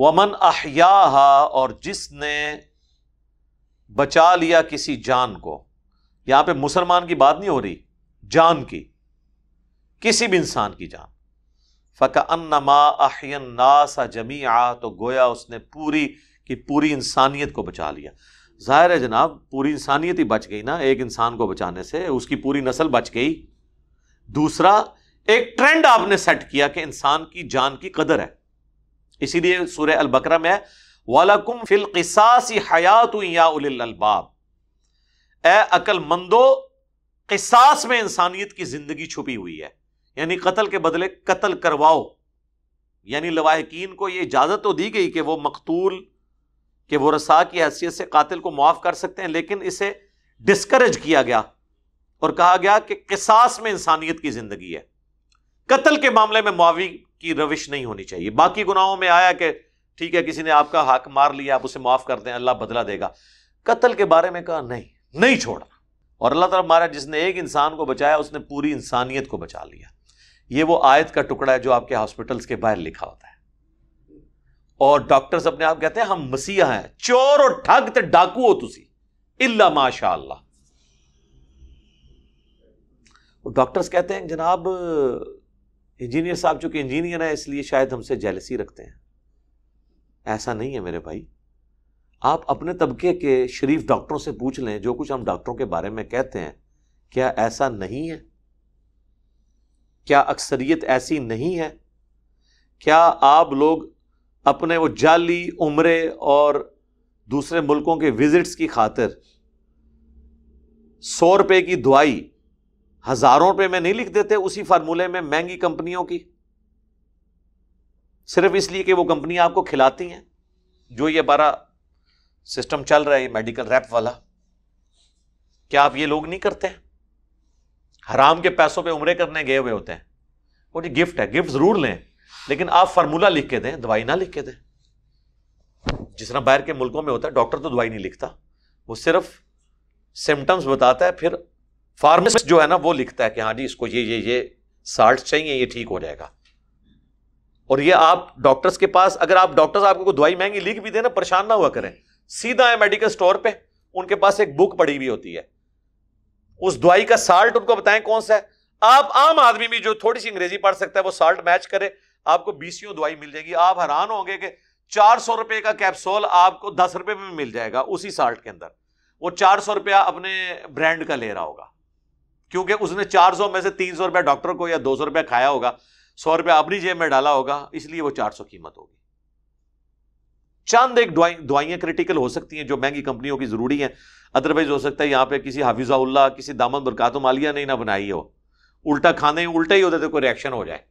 वमन अहयाहा और जिसने बचा लिया किसी जान को यहां पर मुसलमान की बात नहीं हो रही जान की किसी भी इंसान की जान फ़का अन्नमा अहयन जमी आ तो गोया उसने पूरी की पूरी इंसानियत को बचा लिया ज़ाहिर है जनाब पूरी इंसानियत ही बच गई ना एक इंसान को बचाने से उसकी पूरी नस्ल बच गई दूसरा एक ट्रेंड आपने सेट किया कि इंसान की जान की कदर है इसीलिए सूर्य अल बकरा में वालकुम फिल किसासी हयात या उलबाब ए अकलमंदो किसास में इंसानियत की जिंदगी छुपी हुई है यानी कतल के बदले कतल करवाओ यानी लवाहकिन को यह इजाज़त तो दी गई कि वह मकतूल के वो रसा की हैसियत से कातिल को मुआफ़ कर सकते हैं लेकिन इसे डिस्करेज किया गया और कहा गया कि किसास में इंसानियत की ज़िंदगी है कत्ल के मामले में मुआवी की रविश नहीं होनी चाहिए बाकी गुनाहों में आया कि ठीक है किसी ने आपका हक मार लिया आप उसे माफ करते हैं अल्लाह बदला देगा कत्ल के बारे में कहा नहीं नहीं छोड़ा और अल्लाह तरफ मारा जिसने एक इंसान को बचाया उसने पूरी इंसानियत को बचा लिया ये वो आयत का टुकड़ा है जो आपके हॉस्पिटल्स के बाहर लिखा होता है और डॉक्टर्स अपने आप कहते हैं हम मसीहा हैं चोर और ठग तो डाकू हो तुसी इल्ला माशा डॉक्टर्स कहते हैं जनाब इंजीनियर साहब चूंकि इंजीनियर है इसलिए शायद हमसे जेलसी रखते हैं ऐसा नहीं है मेरे भाई आप अपने तबके के शरीफ डॉक्टरों से पूछ लें जो कुछ हम डॉक्टरों के बारे में कहते हैं क्या ऐसा नहीं है क्या अक्सरियत ऐसी नहीं है क्या आप लोग अपने वो जाली उम्रे और दूसरे मुल्कों के विजिट्स की खातिर सौ रुपए की दवाई हजारों रुपए में नहीं लिख देते उसी फार्मूले में महंगी कंपनियों की सिर्फ इसलिए कि वो कंपनियां आपको खिलाती हैं जो ये बारा सिस्टम चल रहा है मेडिकल रैप वाला क्या आप ये लोग नहीं करते हैं हराम के पैसों पे उम्रे करने गए हुए होते हैं वो जी गिफ्ट है गिफ्ट जरूर लें लेकिन आप फार्मूला लिख के दें दवाई ना लिख के दें जिस तरह बाहर के मुल्कों में होता है डॉक्टर तो दवाई नहीं लिखता वो सिर्फ सिम्टम्स बताता है फिर फार्मेसिस्ट जो है ना वो लिखता है कि हाँ जी इसको ये ये ये साल्ट चाहिए ये ठीक हो जाएगा और ये आप डॉक्टर्स के पास अगर आप डॉक्टर्स आपको दवाई महंगी लिख भी देना परेशान ना हुआ करें सीधा है मेडिकल स्टोर पे उनके पास एक बुक पड़ी हुई होती है उस दवाई का साल्ट उनको बताएं कौन सा है आप आम आदमी भी जो थोड़ी सी अंग्रेजी पढ़ सकता है वो साल्ट मैच करे आपको बीसियों दवाई मिल जाएगी आप हैरान होंगे कि चार सौ रुपए का कैप्सूल आपको दस रुपए में मिल जाएगा उसी साल्ट के अंदर वो चार सौ रुपया अपने ब्रांड का ले रहा होगा क्योंकि उसने 400 में से 300 रुपया डॉक्टर को या 200 रुपया खाया होगा सौ रुपया अपनी जेब में डाला होगा इसलिए वो 400 कीमत होगी चंद एक दवाइयां क्रिटिकल हो सकती हैं जो महंगी कंपनियों की ज़रूरी है अदरवाइज हो सकता है यहां पे किसी हाफिज़ाउल्ला किसी दामन बरकातो मालिया ने ना बनाई हो उल्टा खाने उल्टा ही होता तो कोई रिएक्शन हो जाए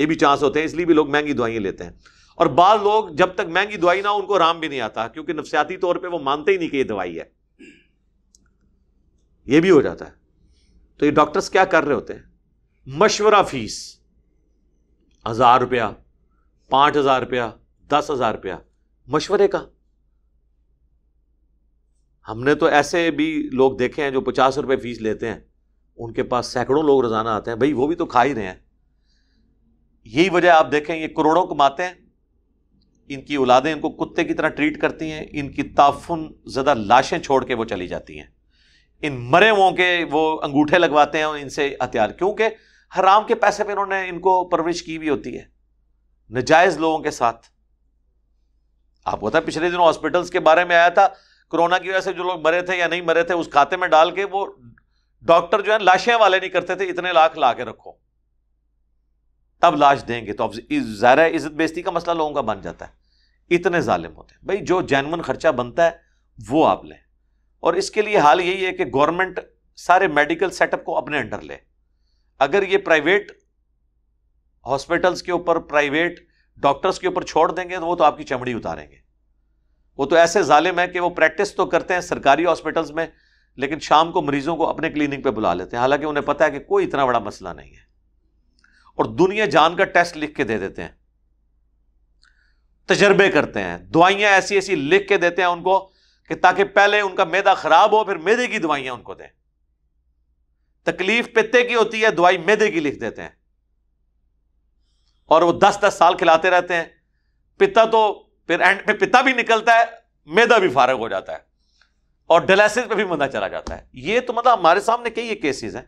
ये भी चांस होते हैं इसलिए भी लोग महंगी दवाइयां लेते हैं और बाद लोग जब तक महंगी दवाई ना उनको आराम भी नहीं आता क्योंकि नफसियाती तौर पर वो मानते ही नहीं कि ये दवाई है ये भी हो जाता है तो ये डॉक्टर्स क्या कर रहे होते हैं मशवरा फीस हजार रुपया पांच हजार रुपया दस हजार रुपया मशवरे का हमने तो ऐसे भी लोग देखे हैं जो पचास रुपए फीस लेते हैं उनके पास सैकड़ों लोग रोजाना आते हैं भाई वो भी तो खा ही रहे हैं यही वजह आप देखें ये करोड़ों कमाते हैं इनकी औलादें इनको कुत्ते की तरह ट्रीट करती हैं इनकी ताफुन ज़्यादा लाशें छोड़ के वो चली जाती हैं इन मरे हुओं के वो अंगूठे लगवाते हैं और इनसे हथियार क्योंकि हराम के पैसे पर इन्होंने इनको परवरिश की भी होती है नजायज लोगों के साथ आपको पता पिछले दिनों हॉस्पिटल के बारे में आया था कोरोना की वजह से जो लोग मरे थे या नहीं मरे थे उस खाते में डाल के वो डॉक्टर जो है लाशें वाले नहीं करते थे इतने लाख ला के रखो तब लाश देंगे तो ज़ाहिर है इज्जत बेजती का मसला लोगों का बन जाता है इतने जालिम होते हैं भाई जो जैनमन खर्चा बनता है वो आप लें और इसके लिए हाल यही है कि गवर्नमेंट सारे मेडिकल सेटअप को अपने अंडर ले अगर ये प्राइवेट हॉस्पिटल्स के ऊपर प्राइवेट डॉक्टर्स के ऊपर छोड़ देंगे तो वो तो आपकी चमड़ी उतारेंगे वो तो ऐसे जालिम है कि वो प्रैक्टिस तो करते हैं सरकारी हॉस्पिटल्स में लेकिन शाम को मरीजों को अपने क्लिनिक पे बुला लेते हैं हालांकि उन्हें पता है कि कोई इतना बड़ा मसला नहीं है और दुनिया जान का टेस्ट लिख के दे देते हैं तजर्बे करते हैं दवाइयां ऐसी ऐसी लिख के देते हैं उनको कि ताकि पहले उनका मैदा खराब हो फिर मैदे की दवाइयां उनको दें तकलीफ पित्ते की होती है दवाई मैदे की लिख देते हैं और वो दस दस साल खिलाते रहते हैं पिता तो फिर एंड में पिता भी निकलता है मैदा भी फारग हो जाता है और डेलाइसिस पे भी मंदा चला जाता है ये तो मतलब हमारे सामने कई ये केसेस हैं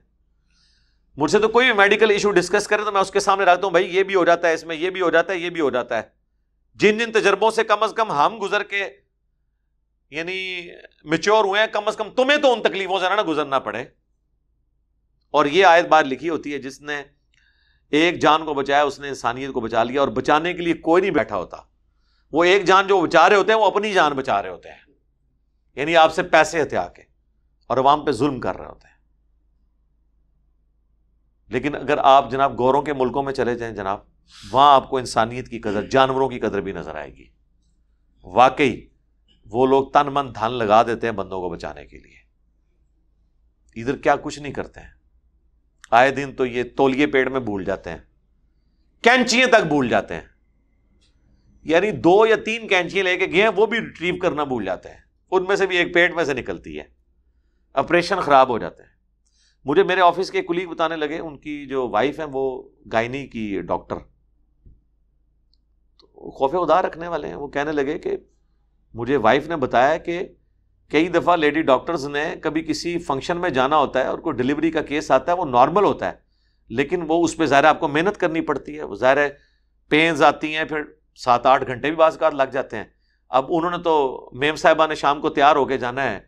मुझसे तो कोई भी मेडिकल इशू डिस्कस करे तो मैं उसके सामने रखता हूं भाई ये भी हो जाता है इसमें ये भी हो जाता है ये भी हो जाता है जिन जिन तजर्बों से कम अज कम हम गुजर के यानी मेच्योर हुए हैं कम अज कम तुम्हें तो उन तकलीफों से ना ना गुजरना पड़े और ये आयत बार लिखी होती है जिसने एक जान को बचाया उसने इंसानियत को बचा लिया और बचाने के लिए कोई नहीं बैठा होता वो एक जान जो बचा रहे होते हैं वो अपनी जान बचा रहे होते हैं यानी आपसे पैसे हत्या के और अवाम पे जुल्म कर रहे होते हैं लेकिन अगर आप जनाब गौरों के मुल्कों में चले जाए जनाब वहां आपको इंसानियत की कदर जानवरों की कदर भी नजर आएगी वाकई वो लोग तन मन धन लगा देते हैं बंदों को बचाने के लिए इधर क्या कुछ नहीं करते हैं आए दिन तो ये तोलिए पेड़ में भूल जाते हैं कैंचिए तक भूल जाते हैं यानी दो या तीन कैंचियां लेके गए वो भी रिट्रीव करना भूल जाते हैं उनमें से भी एक पेट में से निकलती है ऑपरेशन ख़राब हो जाते हैं मुझे मेरे ऑफिस के कुलीग बताने लगे उनकी जो वाइफ है वो गायनी की डॉक्टर तो खौफे उदार रखने वाले हैं वो कहने लगे कि मुझे वाइफ ने बताया कि कई दफ़ा लेडी डॉक्टर्स ने कभी किसी फंक्शन में जाना होता है और कोई डिलीवरी का केस आता है वो नॉर्मल होता है लेकिन वो उस पर ज़ाहिर आपको मेहनत करनी पड़ती है ज़ाहिर पेंस आती हैं फिर सात आठ घंटे भी बाज़ लग जाते हैं अब उन्होंने तो मेम साहिबा ने शाम को तैयार होके जाना है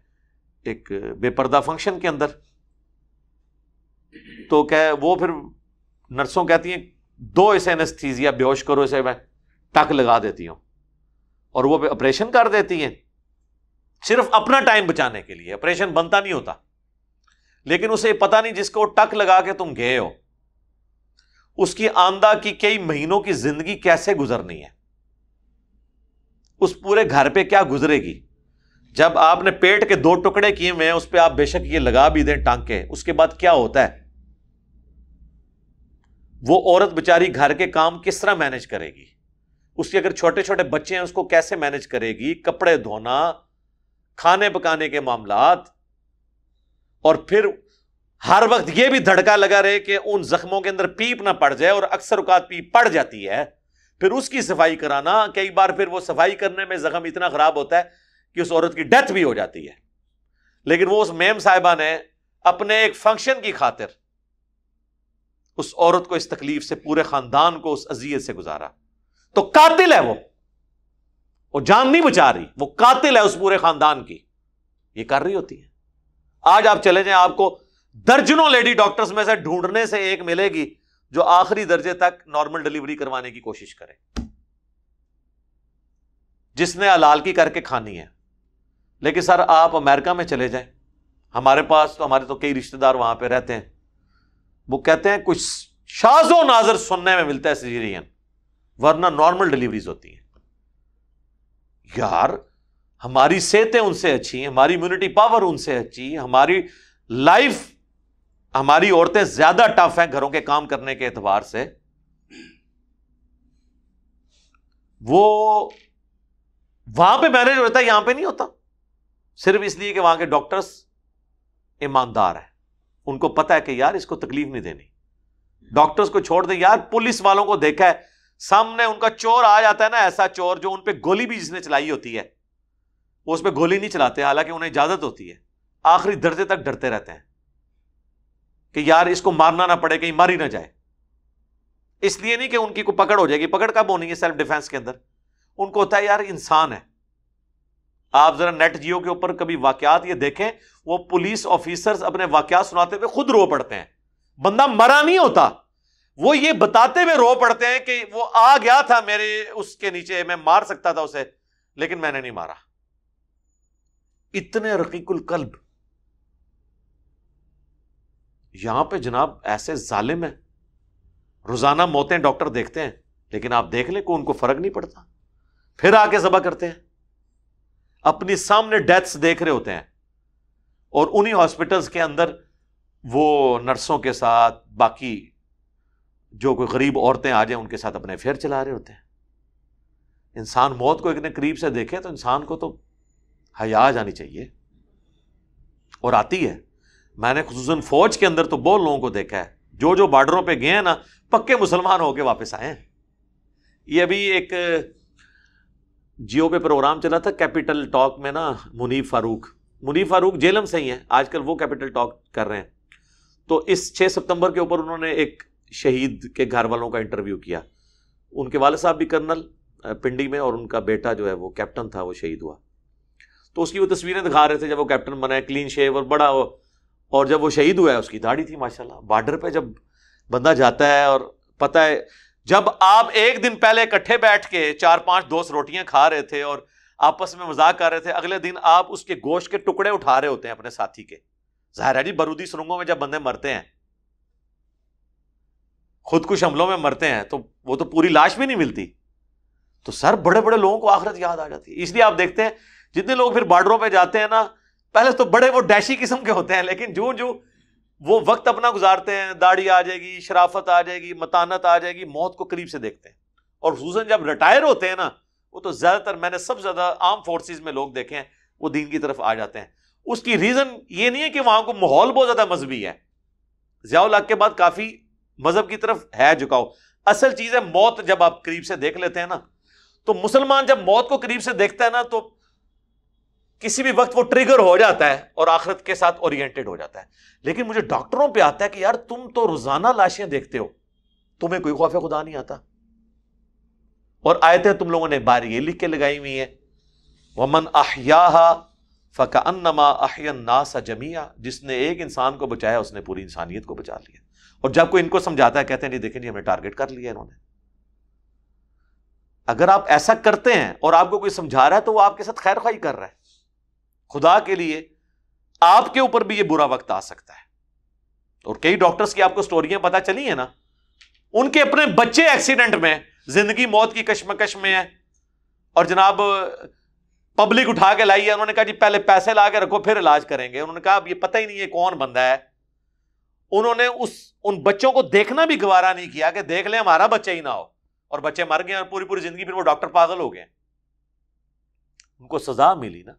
एक बेपर्दा फंक्शन के अंदर तो क्या वो फिर नर्सों कहती हैं दो इसे एनस्थीजिया बेहोश करो इसे मैं टक लगा देती हूँ और वो ऑपरेशन कर देती है सिर्फ अपना टाइम बचाने के लिए ऑपरेशन बनता नहीं होता लेकिन उसे पता नहीं जिसको टक लगा के तुम गए हो उसकी आमदा की कई महीनों की जिंदगी कैसे गुजरनी है उस पूरे घर पे क्या गुजरेगी जब आपने पेट के दो टुकड़े किए हुए उस पर आप बेशक ये लगा भी दें टांके उसके बाद क्या होता है वो औरत बेचारी घर के काम किस तरह मैनेज करेगी उसके अगर छोटे छोटे बच्चे हैं उसको कैसे मैनेज करेगी कपड़े धोना खाने पकाने के मामलात और फिर हर वक्त यह भी धड़का लगा रहे कि उन जख्मों के अंदर पीप ना पड़ जाए और अक्सर उकात पीप पड़ जाती है फिर उसकी सफाई कराना कई बार फिर वो सफाई करने में जख्म इतना खराब होता है कि उस औरत की डेथ भी हो जाती है लेकिन वो उस मेम साहिबा ने अपने एक फंक्शन की खातिर उस औरत को इस तकलीफ से पूरे खानदान को उस अजियत से गुजारा तो कातिल है वो वो जान नहीं बचा रही वो कातिल है उस पूरे खानदान की ये कर रही होती है आज आप चले जाए आपको दर्जनों लेडी डॉक्टर्स में से ढूंढने से एक मिलेगी जो आखिरी दर्जे तक नॉर्मल डिलीवरी करवाने की कोशिश करे जिसने अलाल की करके खानी है लेकिन सर आप अमेरिका में चले जाए हमारे पास तो हमारे तो कई रिश्तेदार वहां पर रहते हैं वो कहते हैं कुछ शाजो नाजर सुनने में मिलता है सीरियन वरना नॉर्मल डिलीवरीज होती हैं यार हमारी सेहतें उनसे अच्छी हमारी इम्यूनिटी पावर उनसे अच्छी हमारी लाइफ हमारी औरतें ज्यादा टफ हैं घरों के काम करने के एतवार से वो वहां पे मैनेज होता है यहां पे नहीं होता सिर्फ इसलिए कि वहां के डॉक्टर्स ईमानदार हैं उनको पता है कि यार इसको तकलीफ नहीं देनी डॉक्टर्स को छोड़ दे यार पुलिस वालों को देखा है सामने उनका चोर आ जाता है ना ऐसा चोर जो उन पर गोली भी जिसने चलाई होती है वो उस पर गोली नहीं चलाते हालांकि उन्हें इजाजत होती है आखिरी दर्जे तक डरते रहते हैं कि यार इसको मारना ना पड़े कहीं मारी ना जाए इसलिए नहीं कि उनकी को पकड़ हो जाएगी पकड़ कब होनी है सेल्फ डिफेंस के अंदर उनको होता है यार इंसान है आप जरा नेट जियो के ऊपर कभी वाकयात ये देखें वो पुलिस ऑफिसर्स अपने वाकयात सुनाते हुए खुद रो पड़ते हैं बंदा मरा नहीं होता वो ये बताते हुए रो पड़ते हैं कि वो आ गया था मेरे उसके नीचे मैं मार सकता था उसे लेकिन मैंने नहीं मारा इतने रकीकुल कल्ब यहां पे जनाब ऐसे जालिम है रोजाना मौतें डॉक्टर देखते हैं लेकिन आप देख लें को उनको फर्क नहीं पड़ता फिर आके जबा करते हैं अपनी सामने डेथ्स देख रहे होते हैं और उन्हीं हॉस्पिटल्स के अंदर वो नर्सों के साथ बाकी जो कोई गरीब औरतें आ जाए उनके साथ अपने अफेयर चला रहे होते हैं इंसान मौत को इतने करीब से देखे तो इंसान को तो हया जानी चाहिए और आती है मैंने खसूस फौज के अंदर तो बहुत लोगों को देखा है जो जो बॉर्डरों पर गए हैं ना पक्के मुसलमान होके वापस आए हैं ये अभी एक जियो पे प्रोग्राम चला था कैपिटल टॉक में ना मुनीफ फारूक मुनीफ फारूक जेलम से ही है आजकल वो कैपिटल टॉक कर रहे हैं तो इस 6 सितंबर के ऊपर उन्होंने एक शहीद के घर वालों का इंटरव्यू किया उनके वाले साहब भी कर्नल पिंडी में और उनका बेटा जो है वो कैप्टन था वो शहीद हुआ तो उसकी वो तस्वीरें दिखा रहे थे जब वो कैप्टन बना है क्लीन शेव और बड़ा और जब वो शहीद हुआ है उसकी दाढ़ी थी माशाल्लाह बॉर्डर पे जब बंदा जाता है और पता है जब आप एक दिन पहले इकट्ठे बैठ के चार पांच दोस्त रोटियां खा रहे थे और आपस में मजाक कर रहे थे अगले दिन आप उसके गोश्त के टुकड़े उठा रहे होते हैं अपने साथी के जाहिर है जी बरूदी सुरंगों में जब बंदे मरते हैं खुदकुश हमलों में मरते हैं तो वो तो पूरी लाश भी नहीं मिलती तो सर बड़े बड़े लोगों को आखिरत याद आ जाती है इसलिए आप देखते हैं जितने लोग फिर बॉर्डरों पर जाते हैं ना पहले तो बड़े वो डैशी किस्म के होते हैं लेकिन जो जो वो वक्त अपना गुजारते हैं दाढ़ी आ जाएगी शराफत आ जाएगी मतानत आ जाएगी मौत को करीब से देखते हैं और खूस जब रिटायर होते हैं ना वो तो ज़्यादातर मैंने सबसे ज़्यादा आर्म फोर्सेज में लोग देखे हैं वो दीन की तरफ आ जाते हैं उसकी रीज़न ये नहीं है कि वहां को माहौल बहुत ज़्यादा मजहबी है ज़ियाउल के बाद काफ़ी मजहब की तरफ है झुकाओ असल चीज है मौत जब आप करीब से देख लेते हैं ना तो मुसलमान जब मौत को करीब से देखता है ना तो किसी भी वक्त वो ट्रिगर हो जाता है और आखिरत के साथ ओरिएंटेड हो जाता है लेकिन मुझे डॉक्टरों पे आता है कि यार तुम तो रोजाना लाशें देखते हो तुम्हें कोई खौफ खुदा नहीं आता और आयतें तुम लोगों ने बार ये लिख के लगाई हुई है वमन आहिया फ़का अन्नमा अहयन्नासा जमिया जिसने एक इंसान को बचाया उसने पूरी इंसानियत को बचा लिया और जब कोई इनको समझाता है कहते हैं नहीं देखें जी हमने टारगेट कर लिया इन्होंने अगर आप ऐसा करते हैं और आपको कोई समझा रहा है तो वो आपके साथ खैर खाई कर रहा है खुदा के लिए आपके ऊपर भी ये बुरा वक्त आ सकता है और कई डॉक्टर्स की आपको स्टोरियां पता चली है ना उनके अपने बच्चे एक्सीडेंट में जिंदगी मौत की कश्मकश में है और जनाब पब्लिक उठा के लाई है उन्होंने कहा जी पहले पैसे ला के रखो फिर इलाज करेंगे उन्होंने कहा अब ये पता ही नहीं है कौन बंदा है उन्होंने उस उन बच्चों को देखना भी गवारा नहीं किया कि देख ले हमारा बच्चा ही ना हो और बच्चे मर गए और पूरी पूरी जिंदगी फिर वो डॉक्टर पागल हो गए उनको सजा मिली ना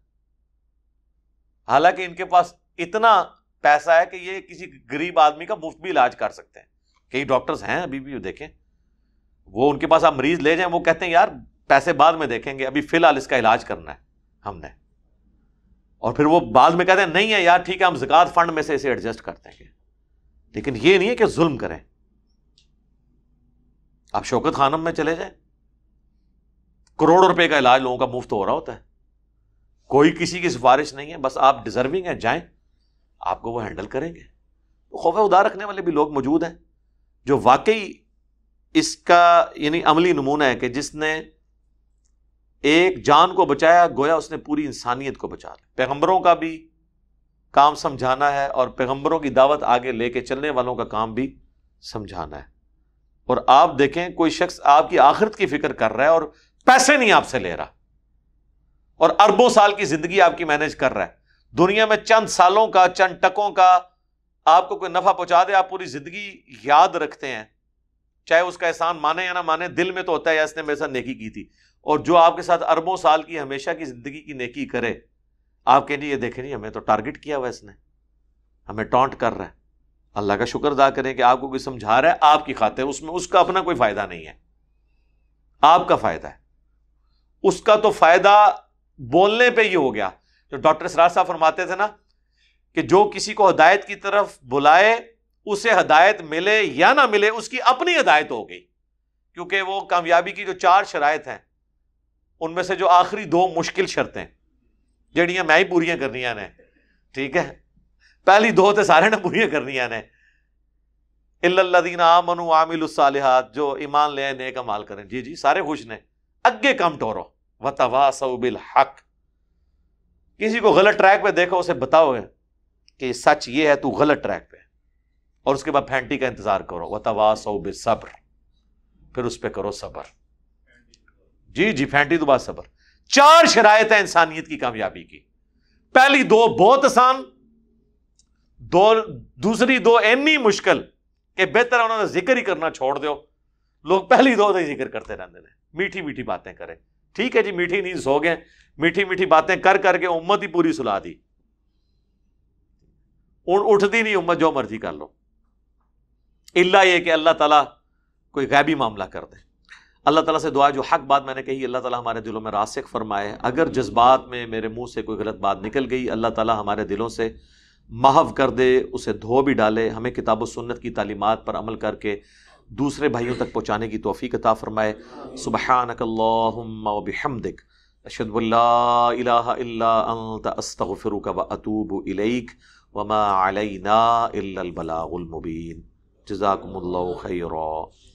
हालांकि इनके पास इतना पैसा है कि ये किसी गरीब आदमी का मुफ्त भी इलाज कर सकते हैं कई डॉक्टर्स हैं अभी भी देखें वो उनके पास आप मरीज ले जाएं वो कहते हैं यार पैसे बाद में देखेंगे अभी फिलहाल इसका इलाज करना है हमने और फिर वो बाद में कहते हैं नहीं है यार ठीक है हम जिकात फंड में से इसे एडजस्ट कर देंगे लेकिन ये नहीं है कि जुल्म करें आप शौकत खानम में चले जाए करोड़ों रुपए का इलाज लोगों का मुफ्त हो रहा होता है कोई किसी की सिफारिश नहीं है बस आप डिजर्विंग है जाएं आपको वो हैंडल करेंगे तो खौफ उदार रखने वाले भी लोग मौजूद हैं जो वाकई इसका यानी अमली नमूना है कि जिसने एक जान को बचाया गोया उसने पूरी इंसानियत को बचा लिया पैगंबरों का भी काम समझाना है और पैगम्बरों की दावत आगे लेके चलने वालों का काम भी समझाना है और आप देखें कोई शख्स आपकी आखिरत की फिक्र कर रहा है और पैसे नहीं आपसे ले रहा और अरबों साल की जिंदगी आपकी मैनेज कर रहा है दुनिया में चंद सालों का चंद टकों का आपको कोई नफा पहुंचा दे आप पूरी जिंदगी याद रखते हैं चाहे उसका एहसान माने या ना माने दिल में तो होता है या इसने मेरे साथ नेकी की थी और जो आपके साथ अरबों साल की हमेशा की जिंदगी की नेकी करे आप कहें ये देखें नहीं हमें तो टारगेट किया हुआ इसने हमें टॉन्ट कर रहा है अल्लाह का शुक्र अदा करें कि आपको कोई समझा रहा है आपकी खातिर उसमें उसका अपना कोई फायदा नहीं है आपका फायदा है उसका तो फायदा बोलने पर ही हो गया जो डॉक्टर सराज साहब फरमाते थे ना कि जो किसी को हदायत की तरफ बुलाए उसे हदायत मिले या ना मिले उसकी अपनी हदायत हो गई क्योंकि वो कामयाबी की जो चार शराय हैं उनमें से जो आखिरी दो मुश्किल शर्तें ਜਿਹੜੀਆਂ ਮੈਂ ਹੀ ਪੂਰੀਆਂ ਕਰਨੀਆਂ ਨੇ ਠੀਕ ਹੈ ਪਹਿਲੀ ਦੋ ਤੇ ਸਾਰਿਆਂ ਨੇ ਪੂਰੀਆਂ ਕਰਨੀਆਂ ਨੇ इल्लल्लादीन आमनु आमिलु जो ईमान ले नेक अमाल करें जी जी सारे खुश ने अगे कम टोरो वतवासउ हक किसी को गलत ट्रैक पर देखो उसे बताओ कि सच ये है तू गलत ट्रैक पे और उसके बाद फैंटी का इंतजार करो वतवासउ बिल सब्र फिर उस पर करो सब्र जी जी फैंटी तो बात सबर चार शरायत है इंसानियत की कामयाबी की पहली दो बहुत आसान दो दूसरी दो इन्नी मुश्किल कि बेहतर उन्होंने जिक्र ही करना छोड़ दो लोग पहली दो जिक्र करते रहते हैं मीठी मीठी बातें करें ठीक है जी मीठी नींद सो गए मीठी मीठी बातें कर करके उम्मत ही पूरी सुला दी उठती नहीं उम्मत जो मर्जी कर लो इला ये कि अल्लाह ताला कोई गैबी मामला कर दे अल्लाह ताला से दुआ जो हक बात मैंने कही अल्लाह ताला हमारे दिलों में रासिक फरमाए अगर जज्बात में मेरे मुँह से कोई गलत बात निकल गई अल्लाह ताला हमारे दिलों से महव कर दे उसे धो भी डाले हमें किताब सुन्नत की तलीमत पर अमल करके दूसरे भाइयों तक पहुँचाने की तोफ़ी अता फ़रमाए सुबह अशदुल्लास्तफ़िरुक व अतूब इलैक वमा अलैना इल्लल